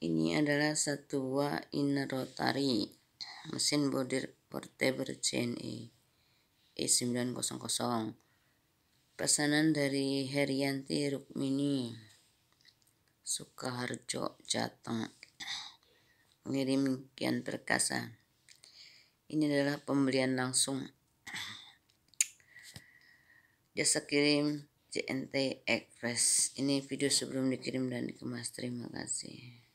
Ini adalah Satwa inner Rotary, mesin body portable CNE E900. Pesanan dari Herianti Rukmini, Sukaharjo, Jateng. Ngirim Kian Perkasa. Ini adalah pembelian langsung. Jasa kirim JNT Express. Ini video sebelum dikirim dan dikemas. Terima kasih.